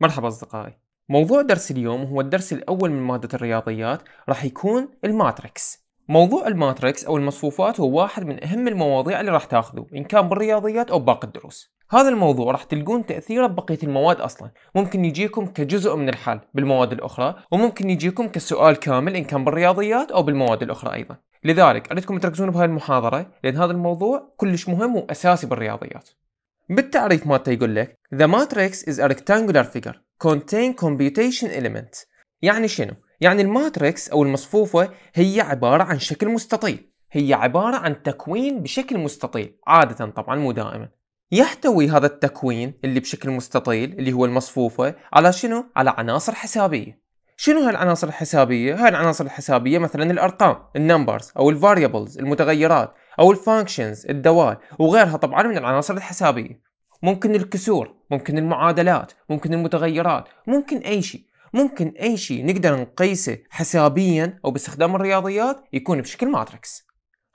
مرحبا أصدقائي موضوع درس اليوم هو الدرس الأول من مادة الرياضيات راح يكون الماتريكس موضوع الماتريكس أو المصفوفات هو واحد من أهم المواضيع اللي راح تاخذوه إن كان بالرياضيات أو باقي الدروس هذا الموضوع راح تلقون تأثيره ببقية المواد أصلا ممكن يجيكم كجزء من الحل بالمواد الأخرى وممكن يجيكم كسؤال كامل إن كان بالرياضيات أو بالمواد الأخرى أيضا لذلك أريدكم تركزون بهاي المحاضرة لأن هذا الموضوع كلش مهم وأساسي بالرياضيات بالتعريف مالته يقول لك The matrix is a rectangular figure contain computation element يعني شنو؟ يعني الماتريكس أو المصفوفة هي عبارة عن شكل مستطيل هي عبارة عن تكوين بشكل مستطيل عادة طبعا مو دائما يحتوي هذا التكوين اللي بشكل مستطيل اللي هو المصفوفة على شنو؟ على عناصر حسابية شنو هالعناصر الحسابية؟ هاي العناصر الحسابية مثلا الأرقام النمبرز أو الفاريبلز المتغيرات أو الفانكشنز الدوال وغيرها طبعا من العناصر الحسابية ممكن الكسور ممكن المعادلات ممكن المتغيرات ممكن أي شيء ممكن أي شيء نقدر نقيسه حسابيا أو باستخدام الرياضيات يكون بشكل ماتريكس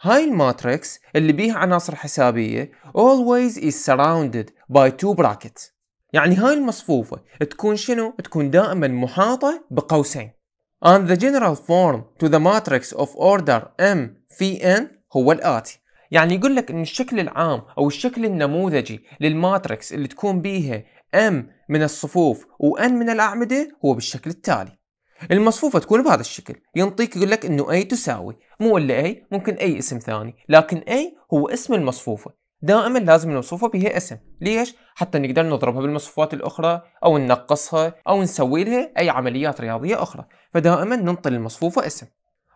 هاي الماتريكس اللي بيها عناصر حسابية always is surrounded by two brackets يعني هاي المصفوفة تكون شنو؟ تكون دائما محاطة بقوسين and the general form to the matrix of order m في n هو الآتي يعني يقول لك أن الشكل العام أو الشكل النموذجي للماتريكس اللي تكون بيها M من الصفوف N من الأعمدة هو بالشكل التالي المصفوفة تكون بهذا الشكل ينطيك يقول لك أنه A تساوي مو إلا A ممكن أي اسم ثاني لكن A هو اسم المصفوفة دائما لازم المصفوفة بها اسم ليش؟ حتى نقدر نضربها بالمصفوفات الأخرى أو ننقصها أو نسوي لها أي عمليات رياضية أخرى فدائما ننطي للمصفوفة اسم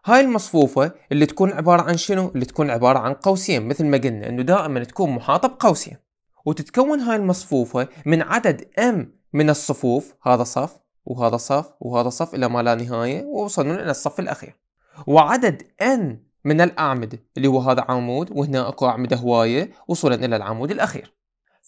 هاي المصفوفة اللي تكون عبارة عن شنو؟ اللي تكون عبارة عن قوسين مثل ما قلنا انه دائما تكون محاطة بقوسين وتتكون هاي المصفوفة من عدد M من الصفوف هذا صف وهذا صف وهذا صف إلى ما لا نهاية ووصلنا إلى الصف الأخير وعدد N من الأعمدة اللي هو هذا عمود وهنا أكو أعمدة هواية وصولا إلى العمود الأخير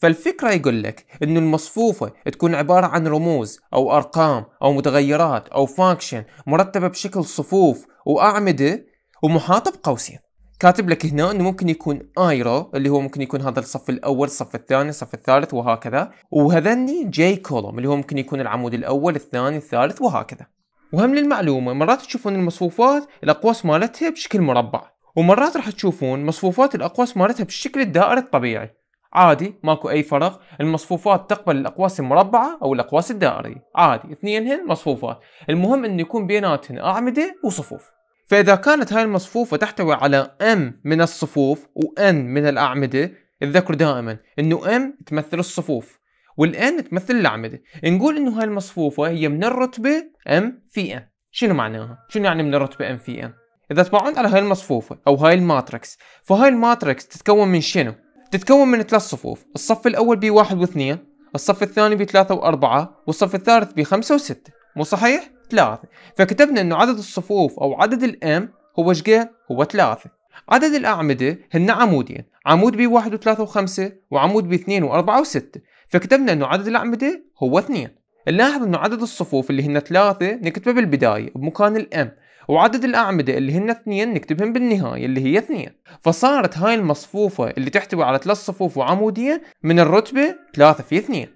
فالفكرة يقول لك إن المصفوفة تكون عبارة عن رموز أو أرقام أو متغيرات أو فانكشن مرتبة بشكل صفوف وأعمدة ومحاطة بقوسين كاتب لك هنا انه ممكن يكون ايرو اللي هو ممكن يكون هذا الصف الاول الصف الثاني الصف الثالث وهكذا وهذني جي كولوم اللي هو ممكن يكون العمود الاول الثاني الثالث وهكذا وهم للمعلومة مرات تشوفون المصفوفات الاقواس مالتها بشكل مربع ومرات راح تشوفون مصفوفات الاقواس مالتها بالشكل الدائري الطبيعي عادي ماكو اي فرق المصفوفات تقبل الاقواس المربعه او الاقواس الدائريه عادي اثنينهن مصفوفات المهم انه يكون بيناتهن اعمده وصفوف فاذا كانت هاي المصفوفه تحتوي على ام من الصفوف وان من الاعمده اتذكر دائما انه ام تمثل الصفوف والان تمثل الاعمده نقول انه هاي المصفوفه هي من الرتبه ام في ان شنو معناها شنو يعني من الرتبه ام في ان اذا تبعون على هاي المصفوفه او هاي الماتريكس فهاي الماتريكس تتكون من شنو تتكون من ثلاث صفوف الصف الأول واحد واثنين الصف الثاني بثلاثة وأربعة والصف الثالث بخمسة وستة مو صحيح؟ ثلاثة فكتبنا أنه عدد الصفوف أو عدد الأم هو شقد؟ هو ثلاثة عدد الأعمدة هن عمودين عمود واحد وثلاثة وخمسة وعمود اثنين وأربعة وستة فكتبنا أنه عدد الأعمدة هو اثنين نلاحظ أنه عدد الصفوف اللي هن ثلاثة نكتبه بالبداية بمكان الأم وعدد الأعمدة اللي هن اثنين نكتبهم بالنهاية اللي هي اثنين فصارت هاي المصفوفة اللي تحتوي على ثلاث صفوف وعمودية من الرتبة ثلاثة في اثنين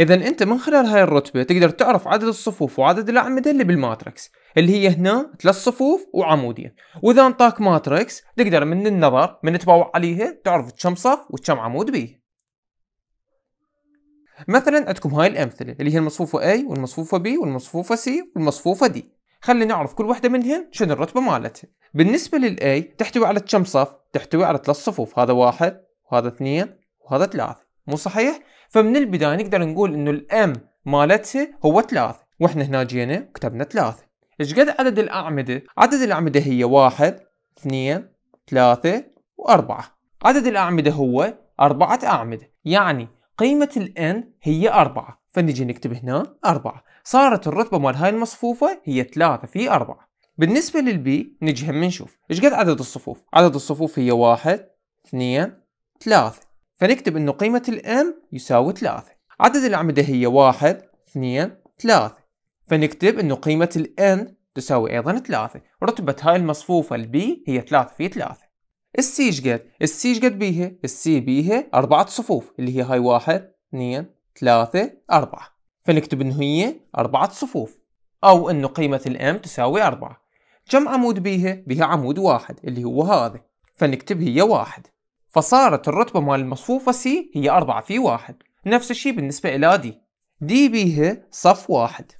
إذا أنت من خلال هاي الرتبة تقدر تعرف عدد الصفوف وعدد الأعمدة اللي بالماتريكس اللي هي هنا ثلاث صفوف وعمودية وإذا انطاك ماتريكس تقدر من النظر من تباوع عليها تعرف كم صف وكم عمود بيه مثلا عندكم هاي الأمثلة اللي هي المصفوفة A والمصفوفة B والمصفوفة C والمصفوفة D خلينا نعرف كل وحده منهن شنو الرتبه مالتها بالنسبه للاي تحتوي على كم صف تحتوي على ثلاث صفوف هذا واحد وهذا اثنين وهذا ثلاثة مو صحيح فمن البدايه نقدر نقول انه الام مالتها هو ثلاثة واحنا هنا جينا كتبنا ثلاثة ايش قد عدد الاعمده عدد الاعمده هي واحد اثنين ثلاثة وأربعة عدد الأعمدة هو أربعة أعمدة يعني قيمة الان n هي أربعة فنجي نكتب هنا 4 صارت الرتبة مال هاي المصفوفة هي 3 في 4 بالنسبة للبي نجي هم نشوف ايش قد عدد الصفوف عدد الصفوف هي 1 2 3 فنكتب انه قيمة الام يساوي 3 عدد الأعمدة هي 1 2 3 فنكتب انه قيمة الان تساوي ايضا 3 رتبة هاي المصفوفة البي هي 3 في 3 السي ايش قد؟ السي ايش قد بيها؟ السي بيها 4 صفوف اللي هي هاي 1 2 ثلاثة أربعة فنكتب انه هي أربعة صفوف أو انه قيمة الام تساوي أربعة كم عمود بيها؟ بيها عمود واحد اللي هو هذا فنكتب هي واحد فصارت الرتبة مال المصفوفة سي هي أربعة في واحد نفس الشيء بالنسبة إلى دي دي بيها صف واحد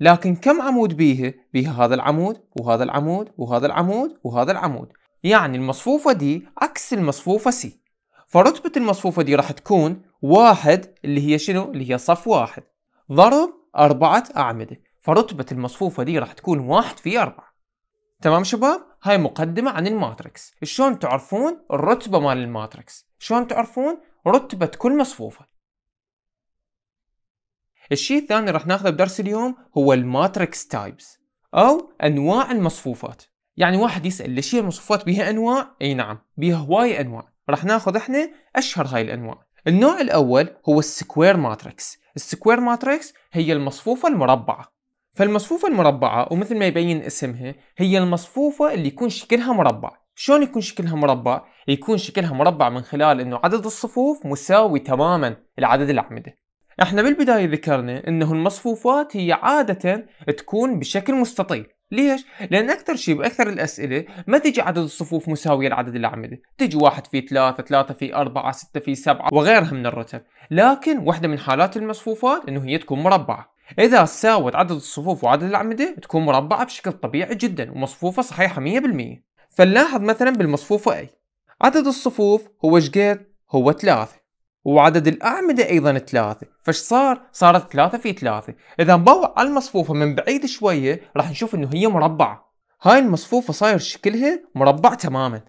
لكن كم عمود بيها؟ بيها هذا العمود وهذا العمود وهذا العمود وهذا العمود يعني المصفوفة دي عكس المصفوفة سي فرتبة المصفوفة دي راح تكون واحد اللي هي شنو؟ اللي هي صف واحد ضرب أربعة أعمدة فرتبة المصفوفة دي راح تكون واحد في أربعة تمام شباب؟ هاي مقدمة عن الماتريكس شلون تعرفون الرتبة مال الماتريكس شلون تعرفون رتبة كل مصفوفة الشيء الثاني راح ناخذه بدرس اليوم هو الماتريكس تايبس أو أنواع المصفوفات يعني واحد يسأل ليش هي المصفوفات بها أنواع؟ أي نعم بها هواية أنواع رح ناخذ احنا اشهر هاي الانواع النوع الاول هو السكوير ماتريكس السكوير ماتريكس هي المصفوفة المربعة فالمصفوفة المربعة ومثل ما يبين اسمها هي المصفوفة اللي يكون شكلها مربع شلون يكون شكلها مربع؟ يكون شكلها مربع من خلال انه عدد الصفوف مساوي تماما لعدد الأعمدة احنا بالبداية ذكرنا انه المصفوفات هي عادة تكون بشكل مستطيل ليش؟ لأن أكثر شيء بأكثر الأسئلة ما تجي عدد الصفوف مساوية لعدد الأعمدة، تجي واحد في ثلاثة، ثلاثة في أربعة، ستة في سبعة وغيرها من الرتب، لكن واحدة من حالات المصفوفات إنه هي تكون مربعة، إذا ساوت عدد الصفوف وعدد الأعمدة تكون مربعة بشكل طبيعي جدا ومصفوفة صحيحة 100%، فنلاحظ مثلا بالمصفوفة أي عدد الصفوف هو شقد؟ هو ثلاثة وعدد الأعمدة أيضا ثلاثة فش صار؟ صارت ثلاثة في ثلاثة إذا نبوع على المصفوفة من بعيد شوية راح نشوف إنه هي مربعة هاي المصفوفة صاير شكلها مربع تماما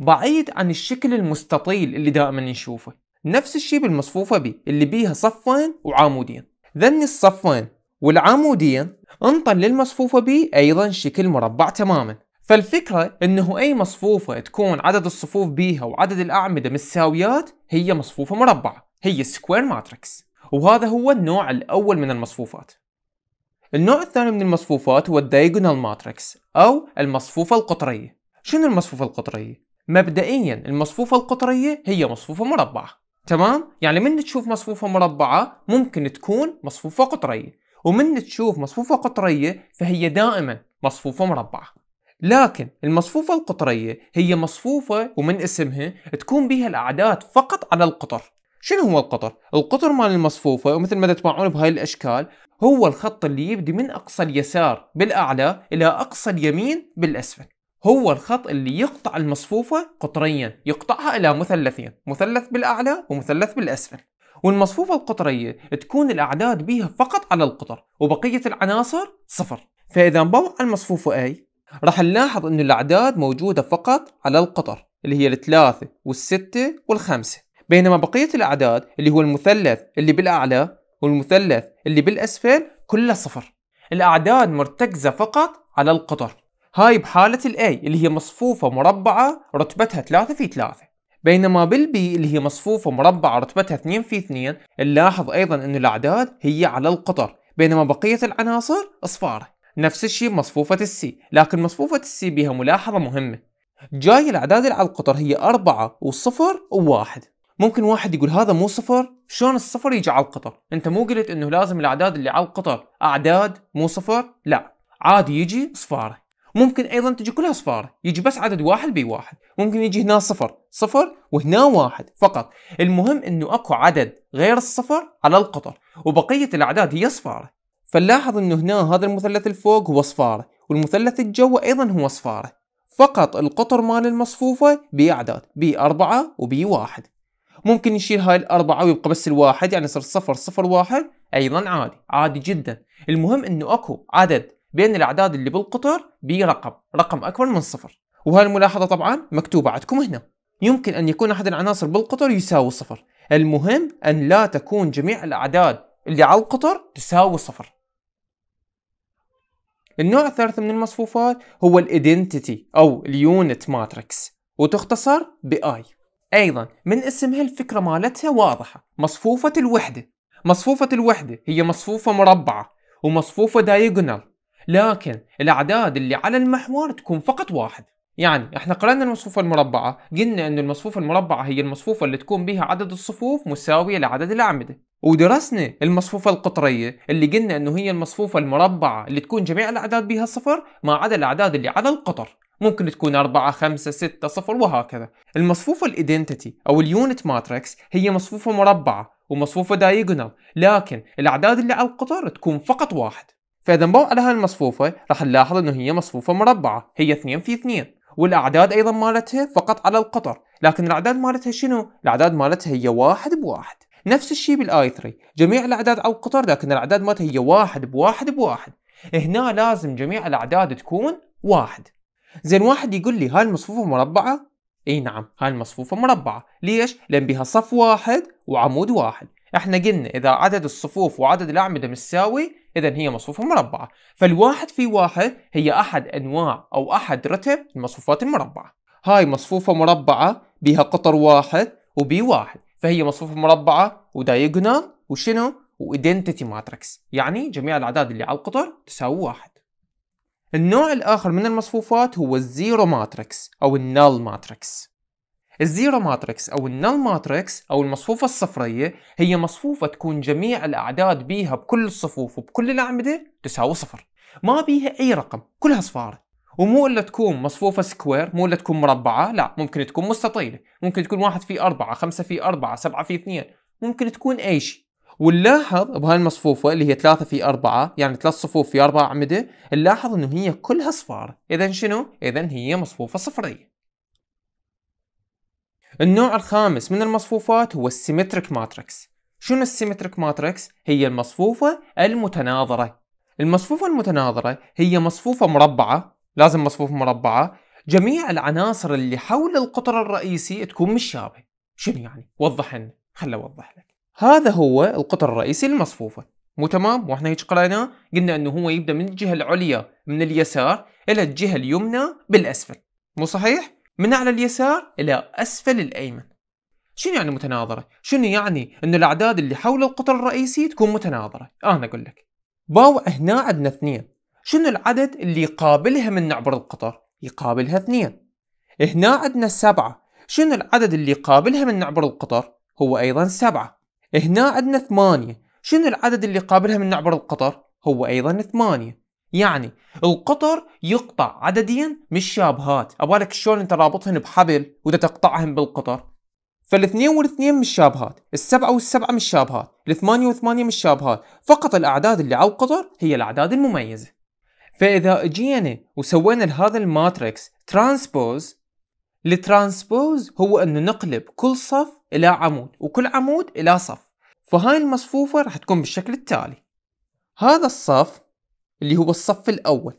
بعيد عن الشكل المستطيل اللي دائما نشوفه نفس الشيء بالمصفوفة بي اللي بيها صفين وعامودين ذن الصفين والعامودين انطن للمصفوفة بي أيضا شكل مربع تماما فالفكرة انه اي مصفوفة تكون عدد الصفوف بيها وعدد الاعمدة متساويات هي مصفوفة مربعة هي سكوير ماتريكس وهذا هو النوع الاول من المصفوفات النوع الثاني من المصفوفات هو الدايجونال ماتريكس او المصفوفة القطرية شنو المصفوفة القطرية؟ مبدئيا المصفوفة القطرية هي مصفوفة مربعة تمام؟ يعني من تشوف مصفوفة مربعة ممكن تكون مصفوفة قطرية ومن تشوف مصفوفة قطرية فهي دائما مصفوفة مربعة لكن المصفوفة القطرية هي مصفوفة ومن اسمها تكون بها الأعداد فقط على القطر شنو هو القطر؟ القطر مال المصفوفة ومثل ما تتبعون بهاي الأشكال هو الخط اللي يبدي من أقصى اليسار بالأعلى إلى أقصى اليمين بالأسفل هو الخط اللي يقطع المصفوفة قطريا يقطعها إلى مثلثين مثلث بالأعلى ومثلث بالأسفل والمصفوفة القطرية تكون الأعداد بها فقط على القطر وبقية العناصر صفر فإذا نبوع المصفوفة أي راح نلاحظ انه الاعداد موجودة فقط على القطر اللي هي الثلاثة والستة والخمسة بينما بقية الاعداد اللي هو المثلث اللي بالاعلى والمثلث اللي بالاسفل كلها صفر الاعداد مرتكزة فقط على القطر هاي بحالة الاي اللي هي مصفوفة مربعة رتبتها 3 في 3 بينما بالبي اللي هي مصفوفة مربعة رتبتها 2 في 2 نلاحظ أيضا أن الأعداد هي على القطر بينما بقية العناصر أصفارة نفس الشيء مصفوفة السي لكن مصفوفة السي بها ملاحظة مهمة جاي الأعداد اللي على القطر هي أربعة وصفر وواحد ممكن واحد يقول هذا مو صفر شلون الصفر يجي على القطر انت مو قلت انه لازم الاعداد اللي على القطر اعداد مو صفر لا عادي يجي صفاره ممكن ايضا تجي كلها صفاره يجي بس عدد واحد بي واحد ممكن يجي هنا صفر صفر وهنا واحد فقط المهم انه اكو عدد غير الصفر على القطر وبقيه الاعداد هي صفاره فنلاحظ انه هنا هذا المثلث الفوق هو صفارة والمثلث الجو ايضا هو صفارة فقط القطر مال المصفوفة بأعداد بي أربعة وبي واحد ممكن نشيل هاي الأربعة ويبقى بس الواحد يعني يصير صفر صفر واحد أيضا عادي عادي جدا المهم أنه أكو عدد بين الأعداد اللي بالقطر برقم رقم أكبر من صفر وهاي الملاحظة طبعا مكتوبة عندكم هنا يمكن أن يكون أحد العناصر بالقطر يساوي صفر المهم أن لا تكون جميع الأعداد اللي على القطر تساوي صفر النوع الثالث من المصفوفات هو الايدنتيتي او اليونت ماتريكس وتختصر بآي ايضا من اسمها الفكره مالتها واضحه مصفوفه الوحده مصفوفه الوحده هي مصفوفه مربعه ومصفوفه دايجونال لكن الاعداد اللي على المحور تكون فقط واحد يعني احنا قرأنا المصفوفة المربعة قلنا ان المصفوفة المربعة هي المصفوفة اللي تكون بها عدد الصفوف مساوية لعدد الأعمدة ودرسنا المصفوفة القطرية اللي قلنا انه هي المصفوفة المربعة اللي تكون جميع الأعداد بها صفر ما عدا الأعداد اللي على القطر ممكن تكون 4 5 6 صفر وهكذا المصفوفة الايدنتيتي او اليونت ماتريكس هي مصفوفة مربعة ومصفوفة دايجونال لكن الأعداد اللي على القطر تكون فقط واحد فإذا نبوع على هاي المصفوفة رح نلاحظ انه هي مصفوفة مربعة هي 2 في 2 والاعداد ايضا مالتها فقط على القطر لكن الاعداد مالتها شنو الاعداد مالتها هي واحد بواحد نفس الشيء بالاي 3 جميع الاعداد على القطر لكن الاعداد مالتها هي واحد بواحد بواحد هنا لازم جميع الاعداد تكون واحد زين واحد يقول لي هاي المصفوفه مربعه اي نعم هاي المصفوفه مربعه ليش لان بها صف واحد وعمود واحد احنا قلنا اذا عدد الصفوف وعدد الاعمده متساوي إذا هي مصفوفة مربعة فالواحد في واحد هي أحد أنواع أو أحد رتب المصفوفات المربعة هاي مصفوفة مربعة بها قطر واحد وبي واحد فهي مصفوفة مربعة ودايجونال وشنو وإيدنتيتي ماتريكس يعني جميع الأعداد اللي على القطر تساوي واحد النوع الآخر من المصفوفات هو الزيرو ماتريكس أو النال ماتريكس الزيرو ماتريكس أو النل ماتريكس أو المصفوفة الصفرية هي مصفوفة تكون جميع الأعداد بيها بكل الصفوف وبكل الأعمدة تساوي صفر ما بيها أي رقم كلها صفار ومو إلا تكون مصفوفة سكوير مو إلا تكون مربعة لا ممكن تكون مستطيلة ممكن تكون واحد في أربعة خمسة في أربعة سبعة في اثنين ممكن تكون أي شيء ونلاحظ بهاي المصفوفة اللي هي ثلاثة في أربعة يعني ثلاث صفوف في أربع أعمدة نلاحظ إنه هي كلها صفار إذا شنو؟ إذا هي مصفوفة صفرية النوع الخامس من المصفوفات هو السيمتريك ماتريكس شنو السيمتريك ماتريكس؟ هي المصفوفة المتناظرة المصفوفة المتناظرة هي مصفوفة مربعة لازم مصفوفة مربعة جميع العناصر اللي حول القطر الرئيسي تكون مشابهة شنو يعني؟ وضح لنا خل اوضح لك هذا هو القطر الرئيسي للمصفوفة مو تمام واحنا هيك قريناه قلنا انه هو يبدا من الجهة العليا من اليسار الى الجهة اليمنى بالاسفل مو صحيح؟ من أعلى اليسار إلى أسفل الأيمن شنو يعني متناظرة؟ شنو يعني أن الأعداد اللي حول القطر الرئيسي تكون متناظرة؟ أنا أقول لك باو هنا عندنا اثنين شنو العدد اللي يقابلها من نعبر القطر؟ يقابلها اثنين هنا عندنا سبعة شنو العدد اللي يقابلها من نعبر القطر؟ هو أيضا سبعة هنا عندنا ثمانية شنو العدد اللي يقابلها من نعبر القطر؟ هو أيضا ثمانية يعني القطر يقطع عدديا مش شابهات أبالك شلون أنت رابطهن بحبل وتقطعهن بالقطر فالاثنين والاثنين مش شابهات السبعة والسبعة مش شابهات الثمانية والثمانية مش شابهات فقط الأعداد اللي على القطر هي الأعداد المميزة فإذا اجينا وسوينا لهذا الماتريكس ترانسبوز الترانسبوز هو أنه نقلب كل صف إلى عمود وكل عمود إلى صف فهاي المصفوفة راح تكون بالشكل التالي هذا الصف اللي هو الصف الأول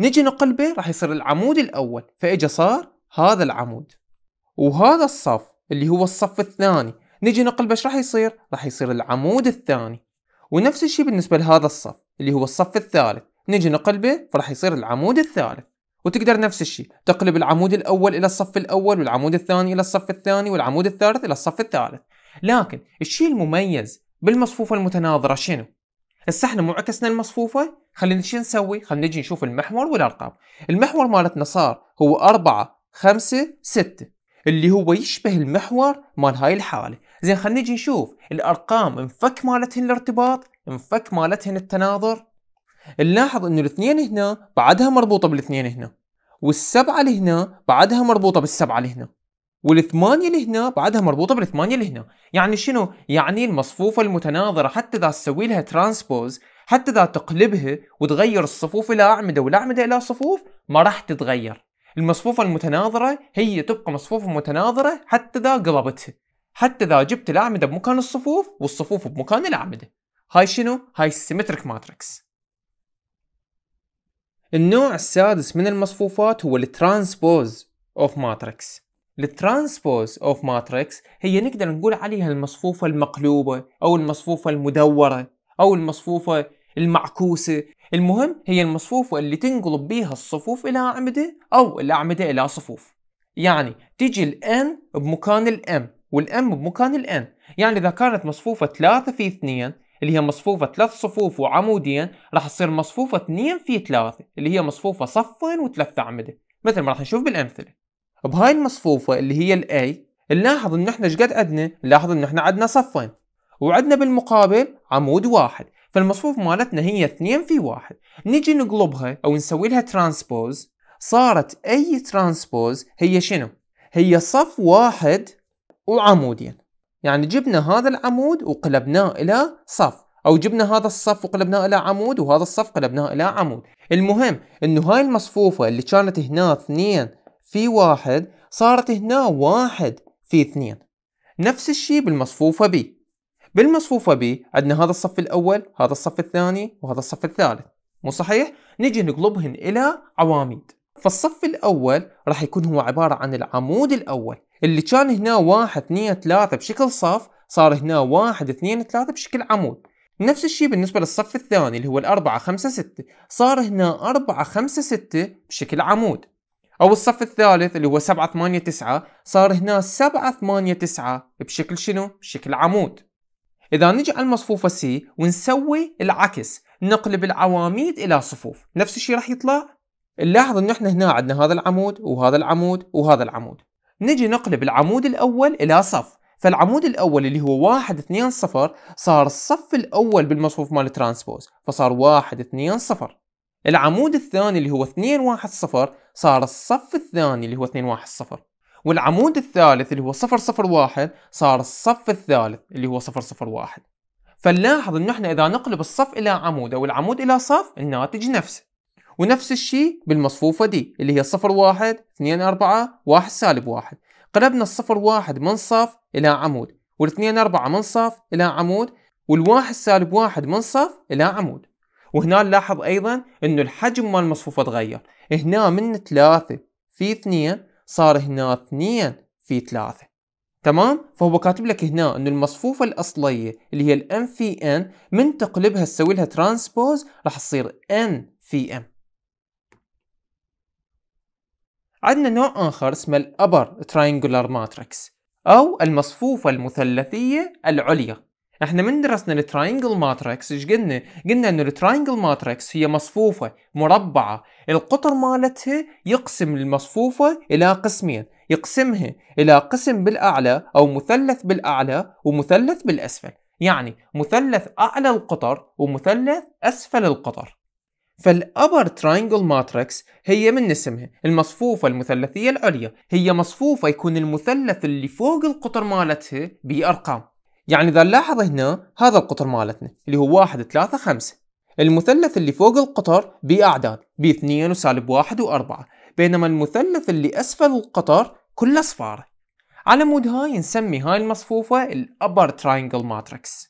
نجي نقلبه راح يصير العمود الأول فإجا صار هذا العمود وهذا الصف اللي هو الصف الثاني نجي نقلبه ايش راح يصير راح يصير العمود الثاني ونفس الشيء بالنسبة لهذا الصف اللي هو الصف الثالث نجي نقلبه فراح يصير العمود الثالث وتقدر نفس الشيء تقلب العمود الأول إلى الصف الأول والعمود الثاني إلى الصف الثاني والعمود الثالث إلى الصف الثالث لكن الشيء المميز بالمصفوفة المتناظرة شنو؟ احنا مو عكسنا المصفوفه خلينا شو نسوي خلينا نجي نشوف المحور والارقام المحور مالتنا صار هو 4 5 6 اللي هو يشبه المحور مال هاي الحاله زين خلينا نجي نشوف الارقام انفك مالتهن الارتباط انفك مالتهن التناظر نلاحظ انه الاثنين هنا بعدها مربوطه بالاثنين هنا والسبعه اللي هنا بعدها مربوطه بالسبعه اللي هنا والثمانية اللي هنا بعدها مربوطة بالثمانية اللي هنا يعني شنو؟ يعني المصفوفة المتناظرة حتى إذا تسوي لها ترانسبوز حتى إذا تقلبها وتغير الصفوف إلى أعمدة والأعمدة إلى صفوف ما راح تتغير المصفوفة المتناظرة هي تبقى مصفوفة متناظرة حتى إذا قلبتها حتى إذا جبت الأعمدة بمكان الصفوف والصفوف بمكان الأعمدة هاي شنو؟ هاي السيمتريك ماتريكس النوع السادس من المصفوفات هو الترانسبوز اوف ماتريكس الترانسبوز اوف ماتريكس هي نقدر نقول عليها المصفوفة المقلوبة أو المصفوفة المدورة أو المصفوفة المعكوسة المهم هي المصفوفة اللي تنقلب بيها الصفوف إلى أعمدة أو الأعمدة إلى صفوف يعني تيجي الان بمكان الام والام بمكان الان يعني إذا كانت مصفوفة 3 في 2 اللي هي مصفوفة ثلاث صفوف وعموديا راح تصير مصفوفة 2 في 3 اللي هي مصفوفة صفين وثلاث أعمدة مثل ما راح نشوف بالأمثلة بهاي المصفوفة اللي هي الـ A نلاحظ انه احنا شقد عدنا نلاحظ انه احنا عدنا صفين وعدنا بالمقابل عمود واحد فالمصفوف مالتنا هي 2 في واحد نجي نقلبها او نسوي لها ترانسبوز صارت اي ترانسبوز هي شنو هي صف واحد وعمودين يعني جبنا هذا العمود وقلبناه الى صف او جبنا هذا الصف وقلبناه الى عمود وهذا الصف قلبناه الى عمود المهم انه هاي المصفوفه اللي كانت هنا اثنين في واحد صارت هنا واحد في اثنين نفس الشيء بالمصفوفة بي بالمصفوفة بي عندنا هذا الصف الأول هذا الصف الثاني وهذا الصف الثالث مو صحيح؟ نجي نقلبهن إلى عواميد فالصف الأول راح يكون هو عبارة عن العمود الأول اللي كان هنا واحد اثنين ثلاثة بشكل صف صار هنا واحد اثنين ثلاثة بشكل عمود نفس الشيء بالنسبة للصف الثاني اللي هو الأربعة خمسة ستة صار هنا أربعة خمسة ستة بشكل عمود او الصف الثالث اللي هو 7 8 9 صار هنا 7 8 9 بشكل شنو بشكل عمود اذا نجي على المصفوفه C ونسوي العكس نقلب العواميد الى صفوف نفس الشيء راح يطلع نلاحظ انه احنا هنا عندنا هذا العمود وهذا العمود وهذا العمود نجي نقلب العمود الاول الى صف فالعمود الاول اللي هو 1 2 0 صار الصف الاول بالمصفوف مال الترانسبوز فصار 1 2 0 العمود الثاني اللي هو 210 صار الصف الثاني اللي هو 210 والعمود الثالث اللي هو 001 صار الصف الثالث اللي هو 001 فنلاحظ انه احنا اذا نقلب الصف الى عمود او العمود الى صف الناتج نفسه ونفس الشيء بالمصفوفه دي اللي هي 01 2 4 1 سالب 1 قلبنا الصفر واحد من صف الى عمود وال 2 4 من صف الى عمود والواحد سالب واحد من صف الى عمود وهنا نلاحظ ايضا انه الحجم مال المصفوفة تغير هنا من ثلاثة في اثنين صار هنا اثنين في ثلاثة تمام فهو كاتب لك هنا انه المصفوفة الاصلية اللي هي الام في ان من تقلبها تسوي لها ترانسبوز راح تصير ان في ام عندنا نوع آخر اسمه الأبر تراينجولار ماتريكس أو المصفوفة المثلثية العليا احنا من درسنا التراينجل ماتريكس ايش قلنا؟ قلنا انه التراينجل ماتريكس هي مصفوفه مربعه، القطر مالتها يقسم المصفوفه الى قسمين، يقسمها الى قسم بالاعلى او مثلث بالاعلى ومثلث بالاسفل، يعني مثلث اعلى القطر ومثلث اسفل القطر. فالأبر تراينجل ماتريكس هي من اسمها المصفوفة المثلثية العليا هي مصفوفة يكون المثلث اللي فوق القطر مالتها بأرقام يعني إذا نلاحظ هنا هذا القطر مالتنا اللي هو 1 3 5 المثلث اللي فوق القطر بأعداد ب 2 وسالب 1 و4 بينما المثلث اللي أسفل القطر كله أصفاره على مود هاي نسمي هاي المصفوفة الأبر تراينجل ماتريكس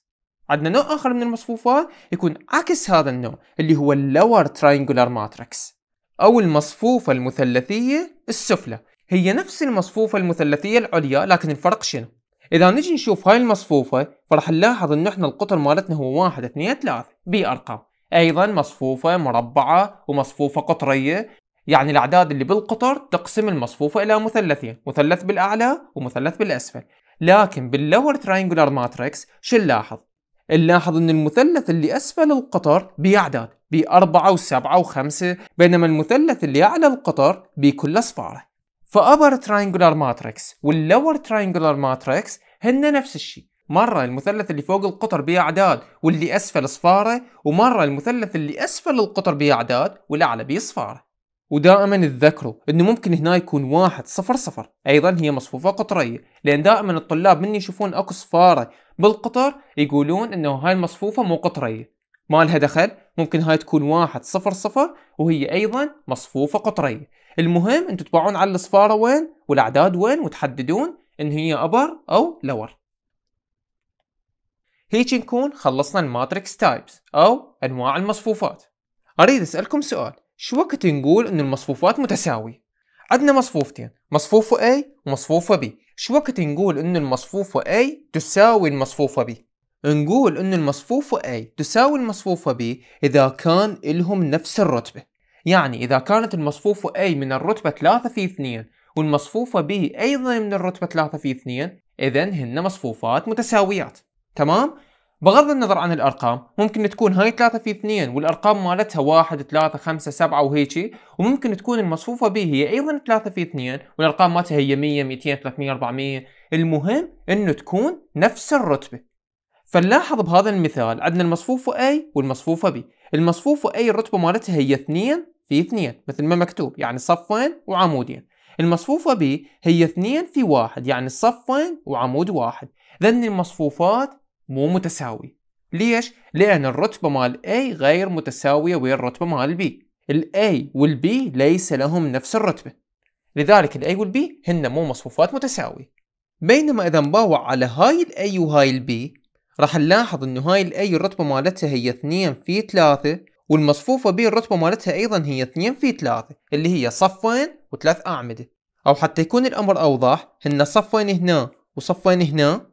عندنا نوع آخر من المصفوفات يكون عكس هذا النوع اللي هو اللور تراينجولار ماتريكس أو المصفوفة المثلثية السفلى هي نفس المصفوفة المثلثية العليا لكن الفرق شنو؟ اذا نجي نشوف هاي المصفوفه فرح نلاحظ انه احنا القطر مالتنا هو واحد اثنين 3 بارقام ايضا مصفوفه مربعه ومصفوفه قطريه يعني الاعداد اللي بالقطر تقسم المصفوفه الى مثلثين مثلث بالاعلى ومثلث بالاسفل لكن باللور تراينجولار ماتريكس شو نلاحظ نلاحظ ان المثلث اللي اسفل القطر باعداد بأربعة وسبعة وخمسة بينما المثلث اللي أعلى القطر بكل أصفاره فابر تراينجولار ماتريكس واللور تراينجولار ماتريكس هن نفس الشيء مرة المثلث اللي فوق القطر بأعداد واللي أسفل صفارة ومرة المثلث اللي أسفل القطر بأعداد والأعلى بصفارة ودائما تذكروا انه ممكن هنا يكون واحد صفر صفر ايضا هي مصفوفة قطرية لان دائما الطلاب من يشوفون اكو صفارة بالقطر يقولون انه هاي المصفوفة مو قطرية ما لها دخل ممكن هاي تكون واحد صفر صفر وهي ايضا مصفوفة قطرية المهم انتم تطبعون على الصفاره وين والاعداد وين وتحددون ان هي ابر او لور هيك نكون خلصنا الماتريكس تايبس او انواع المصفوفات اريد اسالكم سؤال شو وقت نقول ان المصفوفات متساويه عندنا مصفوفتين مصفوفة A ومصفوفة B شو وقت نقول إن المصفوفة A تساوي المصفوفة B نقول إن المصفوفة A تساوي المصفوفة B إذا كان إلهم نفس الرتبة يعني إذا كانت المصفوفة A من الرتبة 3 في 2 والمصفوفة B أيضا من الرتبة 3 في 2 إذا هن مصفوفات متساويات تمام؟ بغض النظر عن الأرقام ممكن تكون هاي 3 في 2 والأرقام مالتها 1 3 5 7 وهيجي وممكن تكون المصفوفة B هي أيضا 3 في 2 والأرقام مالتها هي 100 200 300 400 المهم أنه تكون نفس الرتبة فنلاحظ بهذا المثال عندنا المصفوفة A والمصفوفة B المصفوف واي الرتبه مالتها هي اثنين في اثنين مثل ما مكتوب يعني صفين وعمودين المصفوفه ب هي اثنين في واحد يعني صفين وعمود واحد ذن المصفوفات مو متساويه ليش؟ لأن الرتبة مال A غير متساوية ويا الرتبة مال B ال A وال B ليس لهم نفس الرتبة لذلك ال A وال B هن مو مصفوفات متساوية بينما إذا نباوع على هاي ال A وهاي ال B راح نلاحظ انه هاي الاي الرتبة مالتها هي 2 في 3 والمصفوفة بي الرتبة مالتها ايضا هي 2 في 3 اللي هي صفين وثلاث اعمدة او حتى يكون الامر اوضح هن صفين هنا وصفين هنا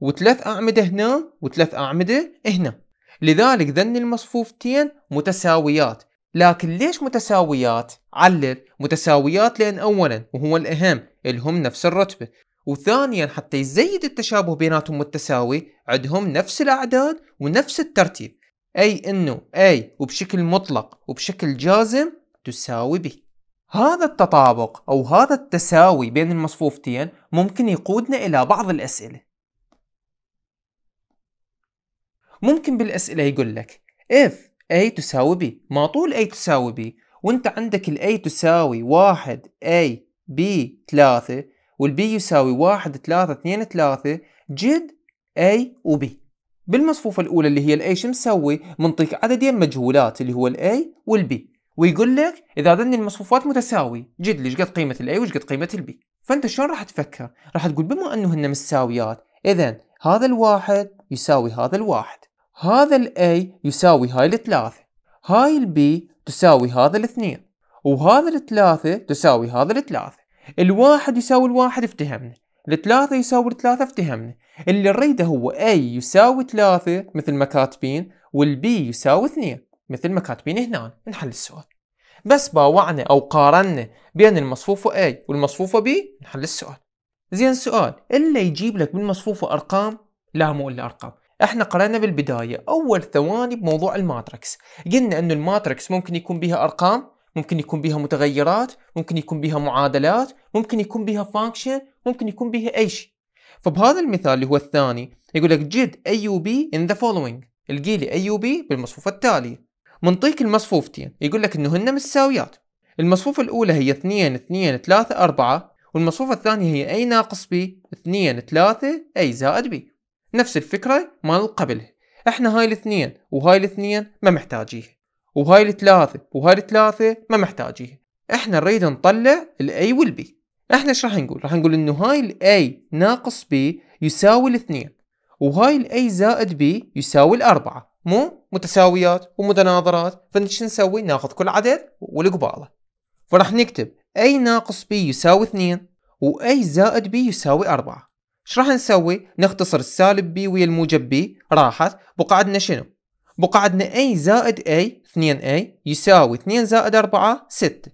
وثلاث اعمدة هنا وثلاث اعمدة هنا لذلك ذن المصفوفتين متساويات لكن ليش متساويات؟ علل متساويات لأن أولا وهو الأهم الهم نفس الرتبة وثانيا حتى يزيد التشابه بيناتهم متساوي عندهم نفس الأعداد ونفس الترتيب أي أنه A وبشكل مطلق وبشكل جازم تساوي B هذا التطابق أو هذا التساوي بين المصفوفتين ممكن يقودنا إلى بعض الأسئلة ممكن بالأسئلة يقول لك if A تساوي B ما طول A تساوي B وانت عندك ال A تساوي 1 A B 3 والبي يساوي 1 3 2 3 جد A وبي بالمصفوفة الأولى اللي هي الأي شو مسوي؟ منطيك عددين مجهولات اللي هو الأي والبي ويقول لك إذا ذني المصفوفات متساوي جد لي قد قيمة الأي وش قد قيمة البي فأنت شلون راح تفكر؟ راح تقول بما أنه هن مساويات إذا هذا الواحد يساوي هذا الواحد هذا الأي يساوي هاي الثلاثة هاي البي تساوي هذا الاثنين وهذا الثلاثة تساوي هذا الثلاثة الواحد يساوي الواحد افتهمنا الثلاثة يساوي الثلاثة افتهمنا اللي نريده هو A يساوي ثلاثة مثل ما كاتبين والبي يساوي اثنين مثل ما كاتبين هنا نحل السؤال بس باوعنا أو قارنا بين المصفوفة A والمصفوفة B نحل السؤال زين سؤال إلا يجيب لك بالمصفوفة أرقام لا مو إلا أرقام احنا قرأنا بالبداية أول ثواني بموضوع الماتريكس قلنا أنه الماتريكس ممكن يكون بها أرقام ممكن يكون بها متغيرات ممكن يكون بها معادلات ممكن يكون بها فانكشن ممكن يكون بها أي شيء فبهذا المثال اللي هو الثاني يقول لك جد أي يو بي ان ذا فولوينج القي لي أي يو بي بالمصفوف التالي منطيك المصفوفتين يقول لك انه هن متساويات المصفوفة الأولى هي 2 2 3 4 والمصفوفة الثانية هي أي ناقص بي 2 3 أي زائد بي نفس الفكرة مال قبل احنا هاي الاثنين وهاي الاثنين ما محتاجيه وهاي الثلاثة وهاي الثلاثة ما محتاجيها احنا نريد نطلع الاي والبي احنا ايش راح نقول راح نقول انه هاي الاي ناقص بي يساوي الاثنين وهاي الاي زائد بي يساوي الاربعة مو متساويات ومتناظرات فنش نسوي ناخذ كل عدد والقبالة فراح نكتب اي ناقص بي يساوي اثنين واي زائد بي يساوي اربعة ايش راح نسوي نختصر السالب بي ويا الموجب بي راحت بقعدنا شنو بقى عندنا A زائد A 2A يساوي 2 زائد 4 6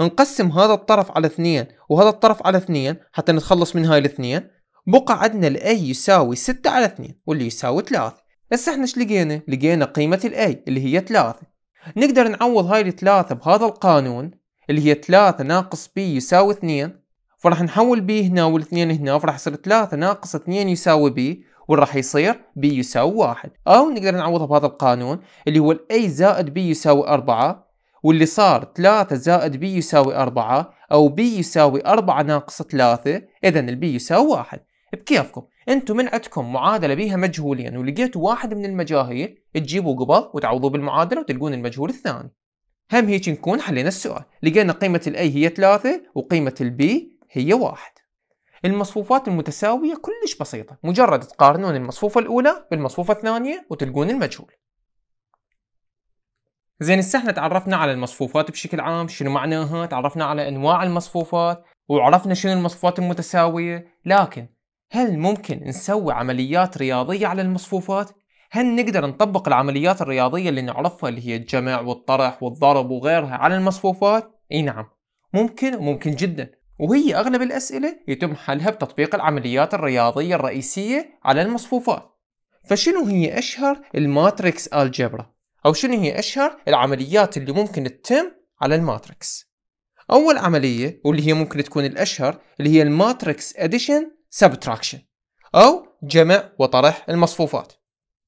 نقسم هذا الطرف على 2 وهذا الطرف على 2 حتى نتخلص من هاي الاثنين بقى عندنا ال A يساوي 6 على 2 واللي يساوي 3 بس احنا ايش لقينا؟ لقينا قيمة ال A اللي هي 3 نقدر نعوض هاي الثلاثة بهذا القانون اللي هي 3 ناقص B يساوي 2 فراح نحول B هنا والاثنين هنا فراح يصير 3 ناقص 2 يساوي B واللي راح يصير بي يساوي واحد او نقدر نعوضها بهذا القانون اللي هو الاي زائد بي يساوي أربعة واللي صار 3 زائد بي يساوي 4 او بي يساوي 4 ناقص 3 اذا البي يساوي 1 بكيفكم انتم من عندكم معادله بيها مجهولين ولقيتوا واحد من المجاهيل تجيبوا قبل وتعوضوا بالمعادله وتلقون المجهول الثاني هم هيك نكون حلينا السؤال لقينا قيمه الاي هي 3 وقيمه البي هي 1 المصفوفات المتساوية كلش بسيطة مجرد تقارنون المصفوفة الأولى بالمصفوفة الثانية وتلقون المجهول زين هسه احنا تعرفنا على المصفوفات بشكل عام شنو معناها تعرفنا على انواع المصفوفات وعرفنا شنو المصفوفات المتساوية لكن هل ممكن نسوي عمليات رياضية على المصفوفات؟ هل نقدر نطبق العمليات الرياضية اللي نعرفها اللي هي الجمع والطرح والضرب وغيرها على المصفوفات؟ اي نعم ممكن وممكن جدا وهي أغلب الأسئلة يتم حلها بتطبيق العمليات الرياضية الرئيسية على المصفوفات فشنو هي أشهر الماتريكس الجبرا أو شنو هي أشهر العمليات اللي ممكن تتم على الماتريكس أول عملية واللي هي ممكن تكون الأشهر اللي هي الماتريكس أديشن سبتراكشن أو جمع وطرح المصفوفات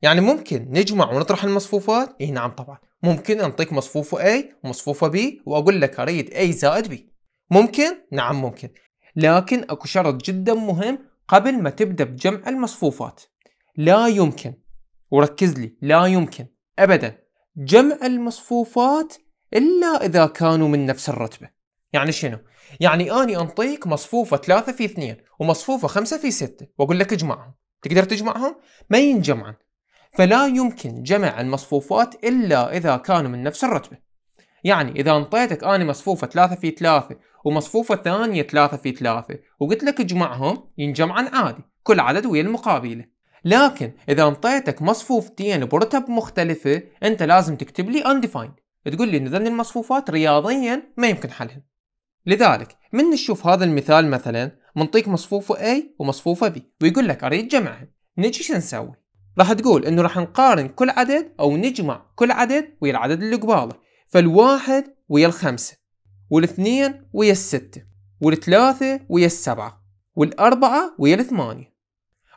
يعني ممكن نجمع ونطرح المصفوفات؟ إيه نعم طبعا ممكن أنطيك مصفوفة A ومصفوفة B وأقول لك أريد A زائد B ممكن؟ نعم ممكن لكن اكو شرط جدا مهم قبل ما تبدأ بجمع المصفوفات لا يمكن وركز لي لا يمكن أبدا جمع المصفوفات إلا إذا كانوا من نفس الرتبة يعني شنو؟ يعني أني أنطيك مصفوفة 3 في 2 ومصفوفة 5 في 6 وأقول لك اجمعهم تقدر تجمعهم؟ ما ينجمعن فلا يمكن جمع المصفوفات إلا إذا كانوا من نفس الرتبة يعني إذا أنطيتك أني مصفوفة 3 في 3 ومصفوفة ثانية ثلاثة في ثلاثة وقلت لك اجمعهم ينجمعن عادي كل عدد ويا المقابلة لكن إذا انطيتك مصفوفتين برتب مختلفة أنت لازم تكتب لي undefined تقول لي إن ذن المصفوفات رياضيا ما يمكن حلهن لذلك من نشوف هذا المثال مثلا منطيك مصفوفة A ومصفوفة B ويقول لك أريد جمعهم نجي شو نسوي راح تقول انه راح نقارن كل عدد او نجمع كل عدد ويا العدد اللي قباله فالواحد ويا الخمسة والاثنين ويا الستة والثلاثة ويا السبعة والأربعة ويا الثمانية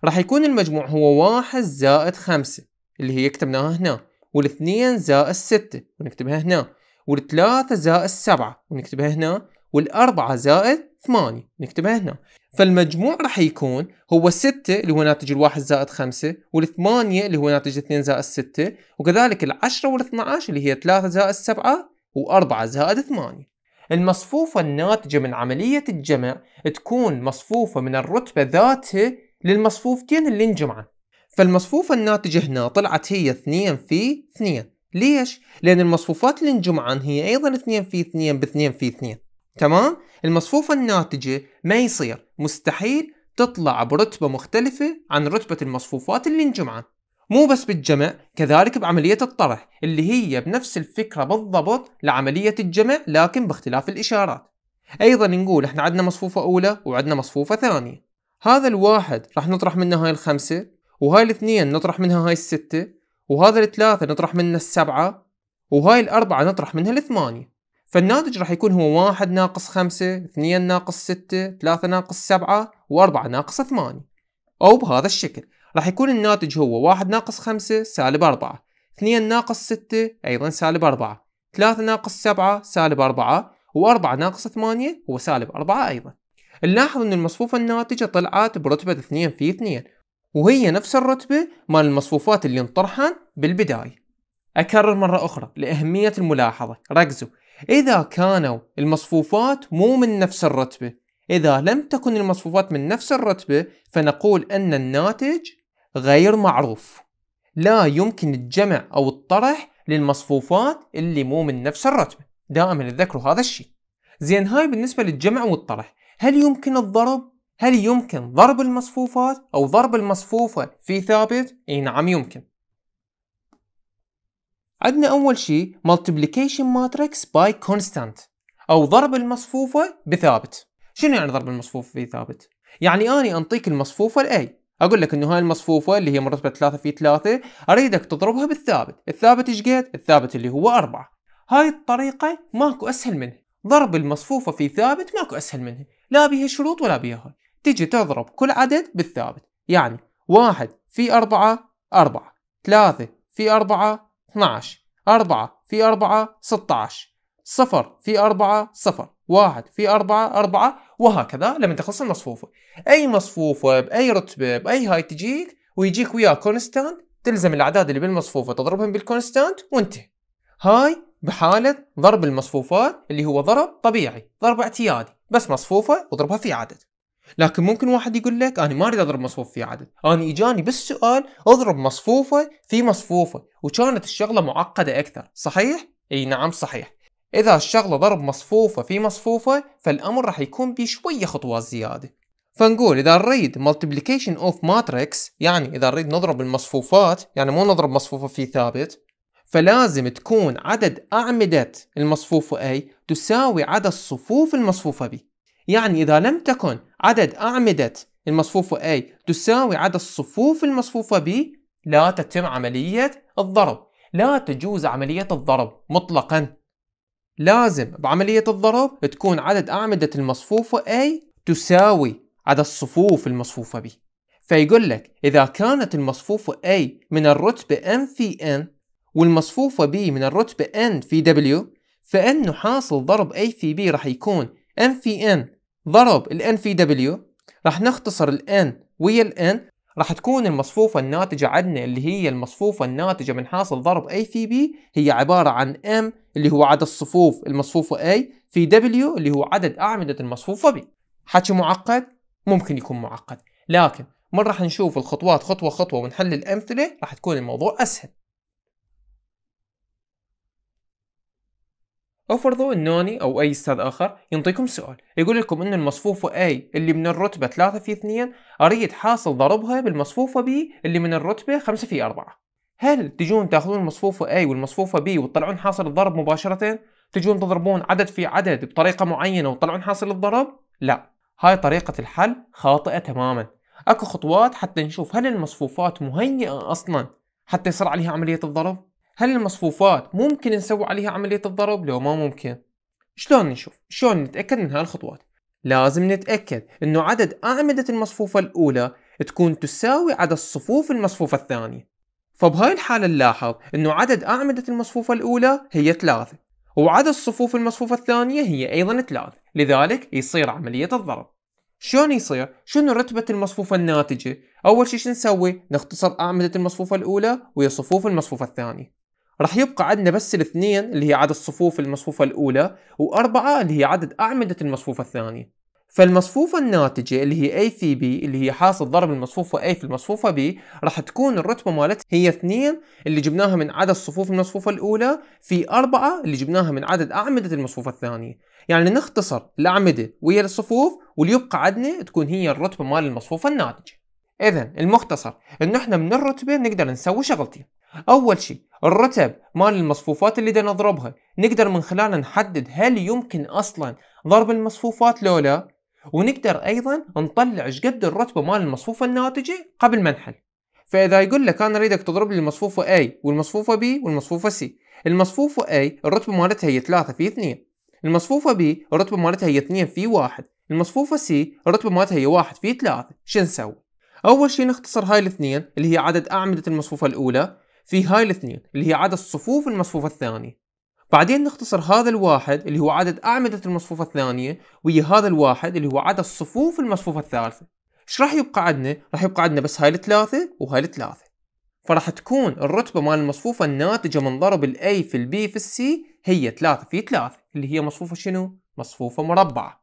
راح يكون المجموع هو واحد زائد خمسة اللي هي كتبناها هنا والاثنين زائد ستة ونكتبها هنا والثلاثة زائد سبعة ونكتبها هنا والأربعة زائد ثمانية نكتبها هنا فالمجموع راح يكون هو ستة اللي هو ناتج الواحد زائد خمسة والثمانية اللي هو ناتج اثنين زائد ستة وكذلك العشرة والاثنى عشر اللي هي ثلاثة زائد سبعة وأربعة زائد ثمانية المصفوفة الناتجة من عملية الجمع تكون مصفوفة من الرتبة ذاتها للمصفوفتين اللي انجمعن فالمصفوفة الناتجة هنا طلعت هي 2 في 2 ليش؟ لأن المصفوفات اللي انجمعن هي أيضا 2 في 2 ب 2 في 2 تمام؟ المصفوفة الناتجة ما يصير مستحيل تطلع برتبة مختلفة عن رتبة المصفوفات اللي انجمعن مو بس بالجمع كذلك بعملية الطرح اللي هي بنفس الفكرة بالضبط لعملية الجمع لكن باختلاف الإشارات أيضا نقول احنا عندنا مصفوفة أولى وعندنا مصفوفة ثانية هذا الواحد راح نطرح منه هاي الخمسة وهاي الاثنين نطرح منها هاي الستة وهذا الثلاثة نطرح منه السبعة وهاي الأربعة نطرح منها الثمانية فالناتج راح يكون هو واحد ناقص خمسة اثنين ناقص ستة ثلاثة ناقص سبعة وأربعة ناقص ثمانية أو بهذا الشكل راح يكون الناتج هو واحد ناقص خمسة سالب أربعة اثنين ناقص ستة أيضا سالب أربعة ثلاثة ناقص سبعة سالب أربعة وأربعة ناقص ثمانية هو سالب أربعة أيضا نلاحظ أن المصفوفة الناتجة طلعت برتبة اثنين في اثنين وهي نفس الرتبة مال المصفوفات اللي انطرحن بالبداية أكرر مرة أخرى لأهمية الملاحظة ركزوا إذا كانوا المصفوفات مو من نفس الرتبة إذا لم تكن المصفوفات من نفس الرتبة فنقول أن الناتج غير معروف لا يمكن الجمع أو الطرح للمصفوفات اللي مو من نفس الرتبة دائما تذكروا هذا الشيء زين هاي بالنسبة للجمع والطرح هل يمكن الضرب؟ هل يمكن ضرب المصفوفات أو ضرب المصفوفة في ثابت؟ اي نعم يمكن عندنا أول شيء multiplication matrix by constant أو ضرب المصفوفة بثابت شنو يعني ضرب المصفوفة بثابت؟ يعني أني أنطيك المصفوفة الأي اقول لك انه هاي المصفوفه اللي هي مرتبه 3 في 3 اريدك تضربها بالثابت، الثابت ايش قد؟ الثابت اللي هو 4. هاي الطريقه ماكو اسهل منها، ضرب المصفوفه في ثابت ماكو اسهل منها، لا بيها شروط ولا بيها هاي. تجي تضرب كل عدد بالثابت، يعني 1 في 4 4 3 في 4 12 4 في 4 16 0 في 4 0 واحد في أربعة أربعة وهكذا لما تخلص المصفوفة أي مصفوفة بأي رتبة بأي هاي تجيك ويجيك وياه كونستانت تلزم الأعداد اللي بالمصفوفة تضربهم بالكونستانت وانتهي هاي بحالة ضرب المصفوفات اللي هو ضرب طبيعي ضرب اعتيادي بس مصفوفة وضربها في عدد لكن ممكن واحد يقول لك أنا ما أريد أضرب مصفوف في عدد أنا إجاني بالسؤال أضرب مصفوفة في مصفوفة وكانت الشغلة معقدة أكثر صحيح؟ أي نعم صحيح إذا الشغلة ضرب مصفوفة في مصفوفة فالأمر راح يكون بشوية خطوات زيادة فنقول إذا نريد multiplication of matrix يعني إذا نريد نضرب المصفوفات يعني مو نضرب مصفوفة في ثابت فلازم تكون عدد أعمدة المصفوفة A تساوي عدد صفوف المصفوفة B يعني إذا لم تكن عدد أعمدة المصفوفة A تساوي عدد صفوف المصفوفة B لا تتم عملية الضرب لا تجوز عملية الضرب مطلقاً لازم بعملية الضرب تكون عدد أعمدة المصفوفة A تساوي عدد الصفوف المصفوفة B فيقول لك إذا كانت المصفوفة A من الرتبة M في N والمصفوفة B من الرتبة N في W فإنه حاصل ضرب A في B راح يكون M في N ضرب ال N في W راح نختصر ال N ويا ال N راح تكون المصفوفة الناتجة عندنا اللي هي المصفوفة الناتجة من حاصل ضرب A في B هي عبارة عن M اللي هو عدد الصفوف المصفوفة A في W اللي هو عدد أعمدة المصفوفة B حكي معقد ممكن يكون معقد لكن من راح نشوف الخطوات خطوة خطوة ونحل الأمثلة راح تكون الموضوع أسهل افرضوا انوني او اي استاذ اخر ينطيكم سؤال يقول لكم ان المصفوفة A اللي من الرتبة 3 في 2 اريد حاصل ضربها بالمصفوفة B اللي من الرتبة 5 في 4 هل تجون تاخذون المصفوفه A والمصفوفه B وتطلعون حاصل الضرب مباشره؟ تجون تضربون عدد في عدد بطريقه معينه وتطلعون حاصل الضرب؟ لا، هاي طريقه الحل خاطئه تماما. اكو خطوات حتى نشوف هل المصفوفات مهيئه اصلا حتى يصير عليها عمليه الضرب؟ هل المصفوفات ممكن نسوي عليها عمليه الضرب؟ لو ما ممكن. شلون نشوف؟ شلون نتاكد من هالخطوات؟ لازم نتاكد انه عدد اعمده المصفوفه الاولى تكون تساوي عدد صفوف المصفوفه الثانيه. فبهاي الحالة نلاحظ أنه عدد أعمدة المصفوفة الأولى هي ثلاثة وعدد صفوف المصفوفة الثانية هي أيضا ثلاثة لذلك يصير عملية الضرب شلون يصير؟ شنو رتبة المصفوفة الناتجة؟ أول شيء نسوي؟ نختصر أعمدة المصفوفة الأولى ويا صفوف المصفوفة الثانية راح يبقى عندنا بس الاثنين اللي هي عدد صفوف المصفوفة الأولى وأربعة اللي هي عدد أعمدة المصفوفة الثانية فالمصفوفة الناتجة اللي هي A في B اللي هي حاصل ضرب المصفوفة A في المصفوفة B راح تكون الرتبة مالتها هي اثنين اللي جبناها من عدد صفوف المصفوفة الأولى في أربعة اللي جبناها من عدد أعمدة المصفوفة الثانية يعني نختصر الأعمدة ويا الصفوف واللي يبقى عندنا تكون هي الرتبة مال المصفوفة الناتجة إذا المختصر إن إحنا من الرتبة نقدر نسوي شغلتين أول شيء الرتب مال المصفوفات اللي بدنا نضربها نقدر من خلالها نحدد هل يمكن أصلا ضرب المصفوفات لو لا ونقدر ايضا نطلع ايش قد الرتبه مال المصفوفه الناتجه قبل ما نحل فاذا يقول لك انا اريدك تضرب لي المصفوفه اي والمصفوفه بي والمصفوفه سي المصفوفه اي الرتبه مالتها هي 3 في 2 المصفوفه بي الرتبه مالتها هي 2 في 1 المصفوفه سي الرتبه مالتها هي 1 في 3 شو نسوي اول شيء نختصر هاي الاثنين اللي هي عدد اعمده المصفوفه الاولى في هاي الاثنين اللي هي عدد صفوف المصفوفه الثانيه بعدين نختصر هذا الواحد اللي هو عدد أعمدة المصفوفة الثانية ويا هذا الواحد اللي هو عدد صفوف المصفوفة الثالثة ايش راح يبقى عندنا؟ راح يبقى عندنا بس هاي الثلاثة وهاي الثلاثة فراح تكون الرتبة مال المصفوفة الناتجة من ضرب A في B في C هي 3 في 3 اللي هي مصفوفة شنو؟ مصفوفة مربعة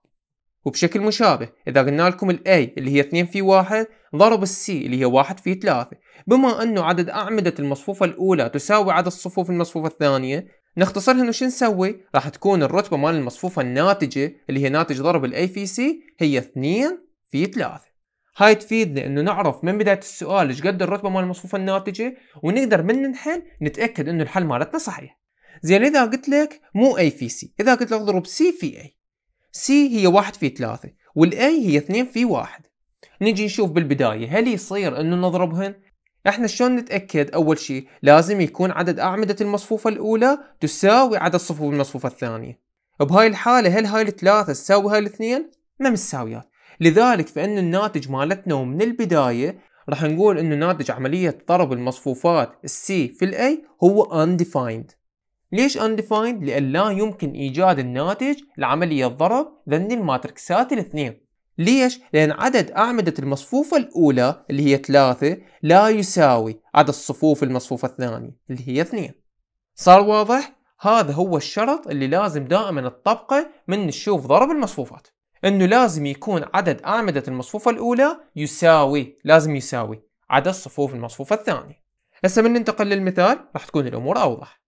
وبشكل مشابه إذا قلنا لكم A اللي هي 2 في 1 ضرب C اللي هي 1 في 3 بما أنه عدد أعمدة المصفوفة الأولى تساوي عدد صفوف المصفوفة الثانية نختصرهن وش شو نسوي؟ راح تكون الرتبة مال المصفوفة الناتجة اللي هي ناتج ضرب الاي في سي هي 2 في 3 هاي تفيدنا انه نعرف من بداية السؤال ايش قد الرتبة مال المصفوفة الناتجة ونقدر من ننحل نتأكد انه الحل مالتنا صحيح. زين اذا قلت لك مو اي في سي، اذا قلت لك اضرب سي في اي. سي هي 1 في 3 والاي هي 2 في 1. نجي نشوف بالبداية هل يصير انه نضربهن؟ احنا شلون نتاكد اول شيء لازم يكون عدد اعمده المصفوفه الاولى تساوي عدد صفوف المصفوفه الثانيه بهاي الحاله هل هاي الثلاثه تساوي هاي الاثنين ما نعم متساويات لذلك فان الناتج مالتنا ومن البدايه راح نقول انه ناتج عمليه ضرب المصفوفات السي في الاي هو undefined ليش undefined لان لا يمكن ايجاد الناتج لعمليه ضرب ذني الماتركسات الاثنين ليش؟ لأن عدد أعمدة المصفوفة الأولى اللي هي ثلاثة لا يساوي عدد صفوف المصفوفة الثانية اللي هي اثنين صار واضح؟ هذا هو الشرط اللي لازم دائما الطبقة من نشوف ضرب المصفوفات انه لازم يكون عدد أعمدة المصفوفة الأولى يساوي لازم يساوي عدد صفوف المصفوفة الثانية هسه من ننتقل للمثال راح تكون الأمور أوضح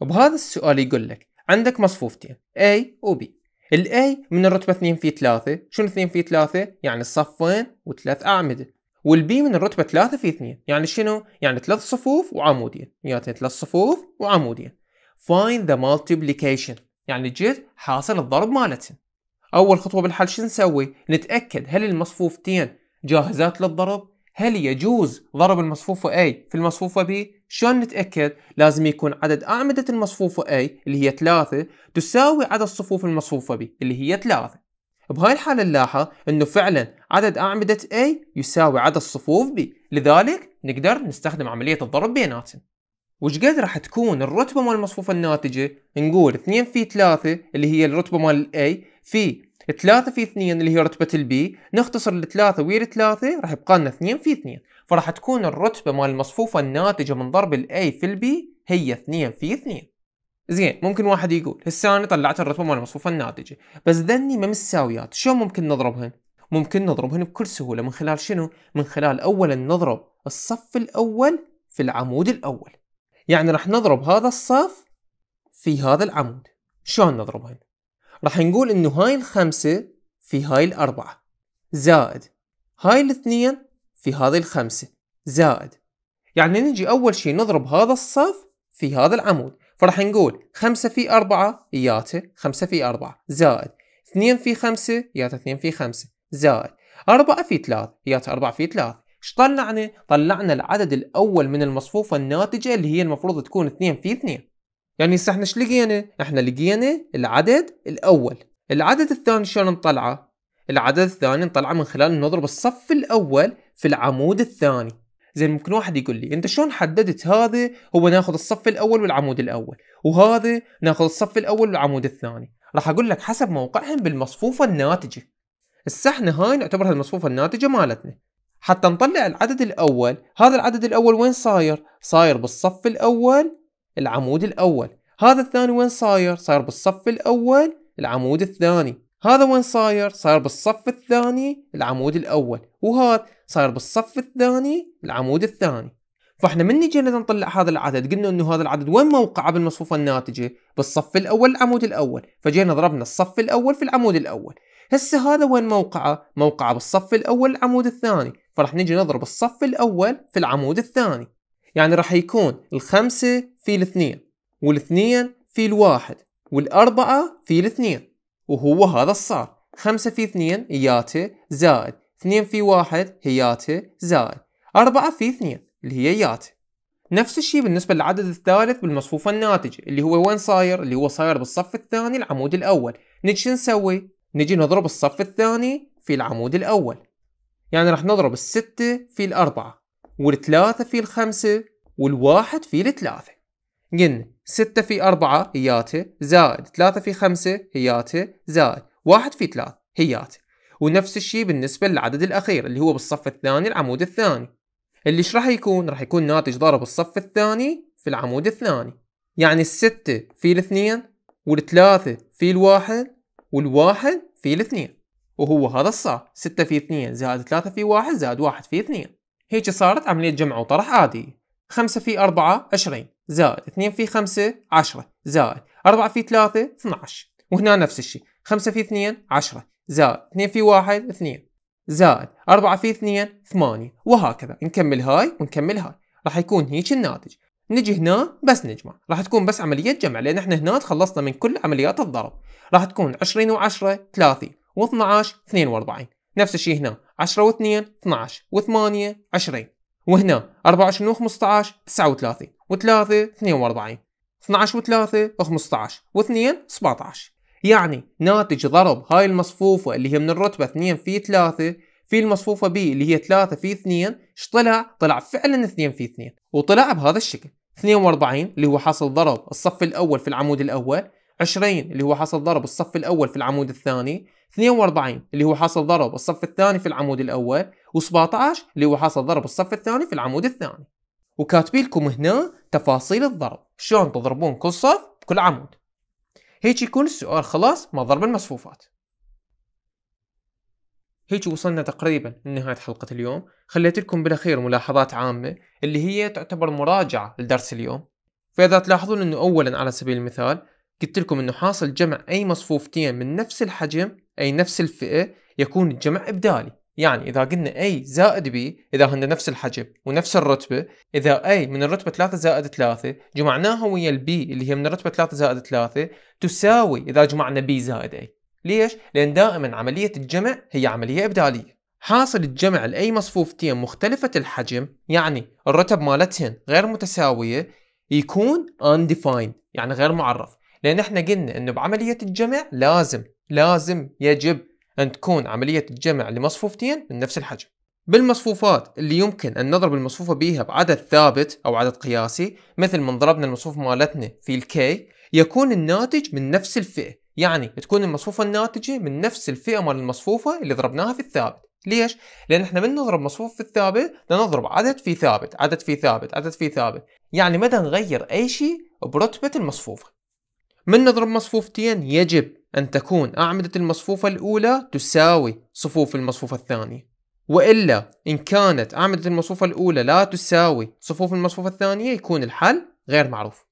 وبهذا السؤال يقول لك عندك مصفوفتين A و B الاي من الرتبة 2 في 3 شنو 2 في 3 يعني صفين وثلاث أعمدة والبي من الرتبة 3 في 2 يعني شنو يعني ثلاث صفوف وعمودين يعني ثلاث صفوف وعمودين find the multiplication يعني جيت حاصل الضرب مالتهم أول خطوة بالحل شو نسوي نتأكد هل المصفوفتين جاهزات للضرب هل يجوز ضرب المصفوفة A في المصفوفة B؟ شلون نتأكد؟ لازم يكون عدد أعمدة المصفوفة A اللي هي ثلاثة تساوي عدد صفوف المصفوفة B اللي هي ثلاثة بهاي الحالة نلاحظ أنه فعلا عدد أعمدة A يساوي عدد صفوف B لذلك نقدر نستخدم عملية الضرب بيناتهم وش قد راح تكون الرتبة مال المصفوفة الناتجة؟ نقول 2 في 3 اللي هي الرتبة مال A في 3 في 2 اللي هي رتبة البي نختصر الثلاثة ويا الثلاثة راح يبقى لنا 2 في 2 فراح تكون الرتبة مال المصفوفة الناتجة من ضرب الاي في البي هي 2 في 2 زين ممكن واحد يقول هسه انا طلعت الرتبة مال المصفوفة الناتجة بس ذني ما متساويات شلون ممكن نضربهن؟ ممكن نضربهن بكل سهولة من خلال شنو؟ من خلال اولا نضرب الصف الاول في العمود الاول يعني راح نضرب هذا الصف في هذا العمود شلون نضربهن؟ راح نقول انه هاي الخمسة في هاي الاربعة زائد هاي الاثنين في هذه الخمسة زائد يعني نجي اول شي نضرب هذا الصف في هذا العمود فراح نقول خمسة في أربعة ياته خمسة في أربعة زائد اثنين في خمسة ياته اثنين في خمسة زائد أربعة في ثلاث ياته أربعة في ثلاث ايش طلعنا؟ طلعنا العدد الأول من المصفوفة الناتجة اللي هي المفروض تكون اثنين في اثنين يعني هسه احنا ايش لقينا؟ احنا لقينا العدد الاول، العدد الثاني شلون نطلعه؟ العدد الثاني نطلعه من خلال نضرب الصف الاول في العمود الثاني. زين ممكن واحد يقول لي انت شلون حددت هذا هو ناخذ الصف الاول والعمود الاول وهذا ناخذ الصف الاول والعمود الثاني راح اقول لك حسب موقعهم بالمصفوفه الناتجه هسه احنا هاي نعتبرها المصفوفه الناتجه مالتنا حتى نطلع العدد الاول هذا العدد الاول وين صاير صاير بالصف الاول العمود الأول هذا الثاني وين صاير؟ صاير بالصف الأول العمود الثاني هذا وين صاير؟ صاير بالصف الثاني العمود الأول وهذا صاير بالصف الثاني العمود الثاني فاحنا من نجي نطلع هذا العدد قلنا انه هذا العدد وين موقعه بالمصفوفه الناتجه؟ بالصف الاول العمود الاول، فجينا ضربنا الصف الاول في العمود الاول، هسه هذا وين موقعه؟ موقعه بالصف الاول العمود الثاني، فراح نجي نضرب الصف الاول في العمود الثاني، يعني راح يكون الخمسة في الاثنين والاثنين في الواحد والأربعة في الاثنين وهو هذا الصار خمسة في اثنين ياتي زائد اثنين في واحد هياتي زائد أربعة في اثنين اللي هي ياتي نفس الشيء بالنسبة للعدد الثالث بالمصفوفة الناتجة اللي هو وين صاير؟ اللي هو صاير بالصف الثاني العمود الأول نجي شو نسوي؟ نجي نضرب الصف الثاني في العمود الأول يعني راح نضرب الستة في الأربعة والثلاثة في الخمسة والواحد في الثلاثة قلنا ستة في أربعة هياته زائد ثلاثة في خمسة هياته زائد واحد في ثلاثة هياته ونفس الشيء بالنسبة للعدد الأخير اللي هو بالصف الثاني العمود الثاني اللي ايش راح يكون؟ راح يكون ناتج ضرب الصف الثاني في العمود الثاني يعني الستة في الاثنين والثلاثة في الواحد والواحد في الاثنين وهو هذا الصار ستة في اثنين زائد ثلاثة في واحد زائد واحد في اثنين هيك صارت عملية جمع وطرح عادي 5 في 4 20 زائد 2 في 5 10 زائد 4 في 3 12 وهنا نفس الشيء 5 في 2 10 زائد 2 في 1 2 زائد 4 في 2 8 وهكذا نكمل هاي ونكمل هاي راح يكون هيك الناتج نجي هنا بس نجمع راح تكون بس عملية جمع لأن احنا هنا تخلصنا من كل عمليات الضرب راح تكون 20 و10 30 و12 42 نفس الشيء هنا 10 و2 12 و8 20 وهنا 24 و15 39 و3 42 12 و3 15 و2 17 يعني ناتج ضرب هاي المصفوفة اللي هي من الرتبة 2 في 3 في المصفوفة B اللي هي 3 في 2 ايش طلع؟ طلع فعلا 2 في 2 وطلع بهذا الشكل 42 اللي هو حاصل ضرب الصف الأول في العمود الأول 20 اللي هو حاصل ضرب الصف الأول في العمود الثاني 42 اللي هو حاصل ضرب الصف الثاني في العمود الاول و17 اللي هو حاصل ضرب الصف الثاني في العمود الثاني وكاتبين لكم هنا تفاصيل الضرب شلون تضربون كل صف بكل عمود هيك يكون السؤال خلاص ما ضرب المصفوفات هيك وصلنا تقريبا لنهاية حلقة اليوم خليت لكم بالأخير ملاحظات عامة اللي هي تعتبر مراجعة لدرس اليوم فإذا تلاحظون أنه أولا على سبيل المثال قلت لكم انه حاصل جمع اي مصفوفتين من نفس الحجم اي نفس الفئه يكون الجمع ابدالي يعني اذا قلنا اي زائد بي اذا هن نفس الحجم ونفس الرتبه اذا اي من الرتبه 3 زائد 3 جمعناها ويا البي اللي هي من الرتبه 3 زائد 3 تساوي اذا جمعنا بي زائد اي ليش لان دائما عمليه الجمع هي عمليه ابداليه حاصل الجمع لاي مصفوفتين مختلفه الحجم يعني الرتب مالتهن غير متساويه يكون undefined يعني غير معرف لان احنا قلنا انه بعمليه الجمع لازم لازم يجب ان تكون عمليه الجمع لمصفوفتين من نفس الحجم بالمصفوفات اللي يمكن أن نضرب المصفوفة بها بعدد ثابت أو عدد قياسي مثل ما ضربنا المصفوفة مالتنا في الكي يكون الناتج من نفس الفئة يعني تكون المصفوفة الناتجة من نفس الفئة مال المصفوفة اللي ضربناها في الثابت ليش؟ لأن احنا من نضرب مصفوفة في الثابت نضرب عدد في ثابت عدد في ثابت عدد في ثابت يعني مدى نغير أي شيء برتبة المصفوفة من نضرب مصفوفتين يجب أن تكون أعمدة المصفوفة الأولى تساوي صفوف المصفوفة الثانية وإلا إن كانت أعمدة المصفوفة الأولى لا تساوي صفوف المصفوفة الثانية يكون الحل غير معروف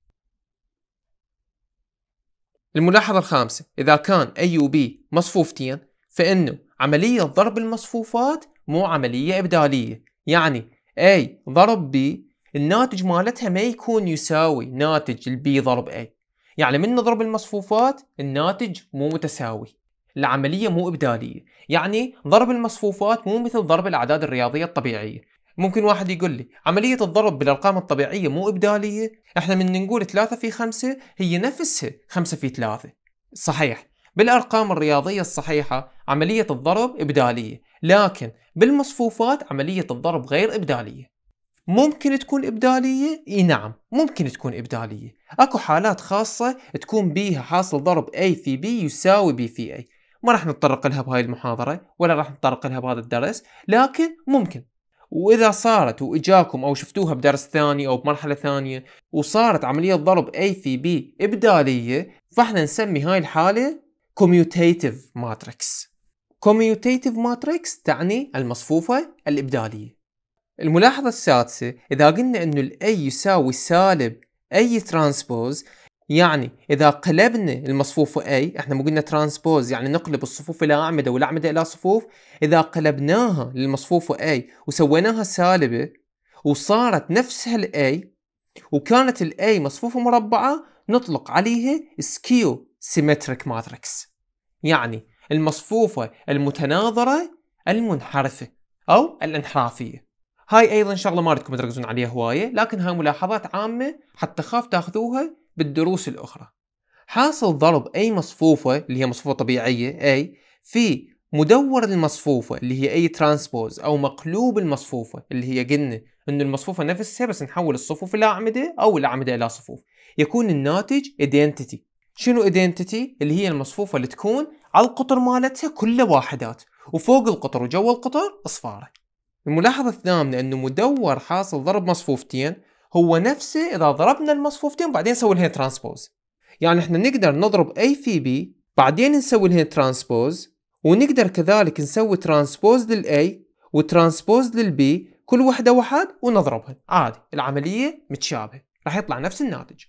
الملاحظة الخامسة إذا كان A و B مصفوفتين فإنه عملية ضرب المصفوفات مو عملية إبدالية يعني A ضرب B الناتج مالتها ما يكون يساوي ناتج البي ضرب A يعني من نضرب المصفوفات الناتج مو متساوي العملية مو إبدالية يعني ضرب المصفوفات مو مثل ضرب الأعداد الرياضية الطبيعية ممكن واحد يقول لي عملية الضرب بالأرقام الطبيعية مو إبدالية احنا من نقول 3 في 5 هي نفسها 5 في 3 صحيح بالأرقام الرياضية الصحيحة عملية الضرب إبدالية لكن بالمصفوفات عملية الضرب غير إبدالية ممكن تكون إبدالية؟ إي نعم ممكن تكون إبدالية أكو حالات خاصة تكون بيها حاصل ضرب A في B يساوي B في A ما راح نتطرق لها بهاي المحاضرة ولا راح نتطرق لها بهذا الدرس لكن ممكن وإذا صارت وإجاكم أو شفتوها بدرس ثاني أو بمرحلة ثانية وصارت عملية ضرب A في B إبدالية فإحنا نسمي هاي الحالة commutative matrix commutative matrix تعني المصفوفة الإبدالية الملاحظة السادسة إذا قلنا أنه الأي يساوي سالب أي ترانسبوز يعني إذا قلبنا المصفوفة A إحنا مو قلنا ترانسبوز يعني نقلب الصفوف إلى أعمدة والأعمدة إلى صفوف إذا قلبناها للمصفوفة A وسويناها سالبة وصارت نفسها الأي وكانت الأي مصفوفة مربعة نطلق عليها سكيو سيمتريك ماتريكس يعني المصفوفة المتناظرة المنحرفة أو الانحرافية هاي ايضا شغله ما اريدكم تركزون عليها هوايه لكن هاي ملاحظات عامه حتى خاف تاخذوها بالدروس الاخرى حاصل ضرب اي مصفوفه اللي هي مصفوفه طبيعيه اي في مدور المصفوفه اللي هي اي ترانسبوز او مقلوب المصفوفه اللي هي قلنا انه المصفوفه نفسها بس نحول الصفوف الى اعمده او الاعمده الى صفوف يكون الناتج ايدنتيتي شنو ايدنتيتي اللي هي المصفوفه اللي تكون على القطر مالتها كلها واحدات وفوق القطر وجوا القطر اصفاره الملاحظة الثامنة انه مدور حاصل ضرب مصفوفتين هو نفسه اذا ضربنا المصفوفتين وبعدين نسوي لها ترانسبوز يعني احنا نقدر نضرب اي في بي بعدين نسوي لها ترانسبوز ونقدر كذلك نسوي ترانسبوز للاي وترانسبوز للبي كل وحدة واحد ونضربها عادي العملية متشابهة راح يطلع نفس الناتج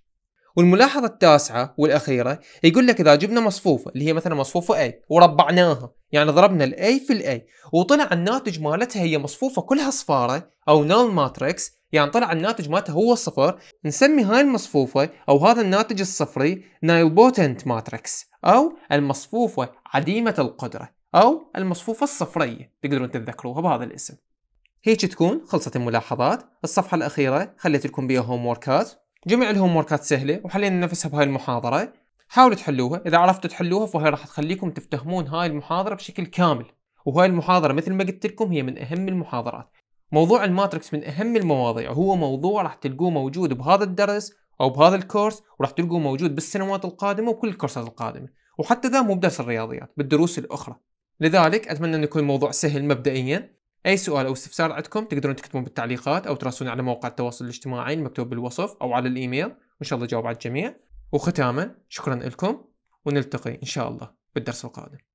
والملاحظة التاسعة والأخيرة يقول لك إذا جبنا مصفوفة اللي هي مثلا مصفوفة A وربعناها يعني ضربنا الـ A في الـ A وطلع الناتج مالتها هي مصفوفة كلها صفارة أو نول ماتريكس يعني طلع الناتج مالتها هو صفر نسمي هاي المصفوفة أو هذا الناتج الصفري نايل بوتنت ماتريكس أو المصفوفة عديمة القدرة أو المصفوفة الصفرية تقدرون تتذكروها بهذا الاسم هيك تكون خلصت الملاحظات الصفحة الأخيرة خليت لكم بيها هوم جميع الهوم وركات سهله وحلينا نفسها بهاي المحاضره حاولوا تحلوها اذا عرفتوا تحلوها فهي راح تخليكم تفتهمون هاي المحاضره بشكل كامل وهاي المحاضره مثل ما قلت لكم هي من اهم المحاضرات موضوع الماتريكس من اهم المواضيع وهو موضوع راح تلقوه موجود بهذا الدرس او بهذا الكورس وراح تلقوه موجود بالسنوات القادمه وكل الكورسات القادمه وحتى ذا مو بدرس الرياضيات بالدروس الاخرى لذلك اتمنى انه يكون الموضوع سهل مبدئيا اي سؤال او استفسار عندكم تقدرون تكتبون بالتعليقات او تراسلوني على موقع التواصل الاجتماعي المكتوب بالوصف او على الايميل وان شاء الله جاوب على الجميع وختاما شكرا لكم ونلتقي ان شاء الله بالدرس القادم